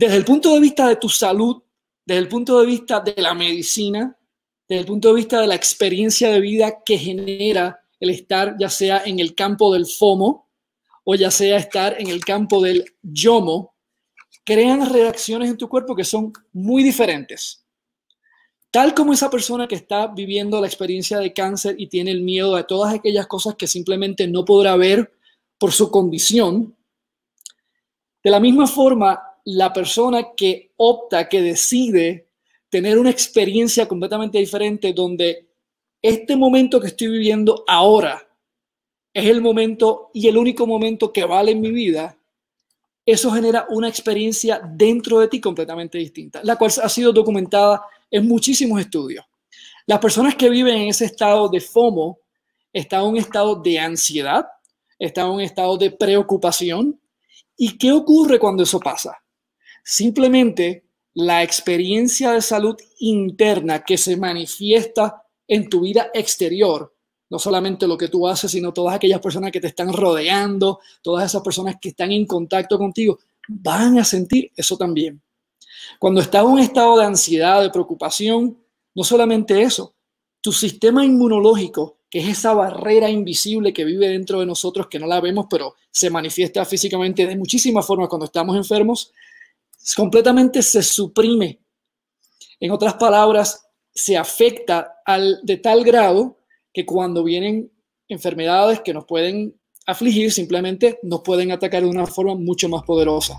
Desde el punto de vista de tu salud, desde el punto de vista de la medicina, desde el punto de vista de la experiencia de vida que genera el estar ya sea en el campo del FOMO o ya sea estar en el campo del YOMO, crean reacciones en tu cuerpo que son muy diferentes. Tal como esa persona que está viviendo la experiencia de cáncer y tiene el miedo a todas aquellas cosas que simplemente no podrá ver por su condición, de la misma forma la persona que opta, que decide tener una experiencia completamente diferente donde este momento que estoy viviendo ahora es el momento y el único momento que vale en mi vida, eso genera una experiencia dentro de ti completamente distinta, la cual ha sido documentada en muchísimos estudios. Las personas que viven en ese estado de FOMO están en un estado de ansiedad, están en un estado de preocupación. ¿Y qué ocurre cuando eso pasa? Simplemente la experiencia de salud interna que se manifiesta en tu vida exterior, no solamente lo que tú haces, sino todas aquellas personas que te están rodeando, todas esas personas que están en contacto contigo, van a sentir eso también. Cuando estás en un estado de ansiedad, de preocupación, no solamente eso, tu sistema inmunológico, que es esa barrera invisible que vive dentro de nosotros, que no la vemos, pero se manifiesta físicamente de muchísimas formas cuando estamos enfermos, completamente se suprime. En otras palabras, se afecta al, de tal grado que cuando vienen enfermedades que nos pueden afligir, simplemente nos pueden atacar de una forma mucho más poderosa.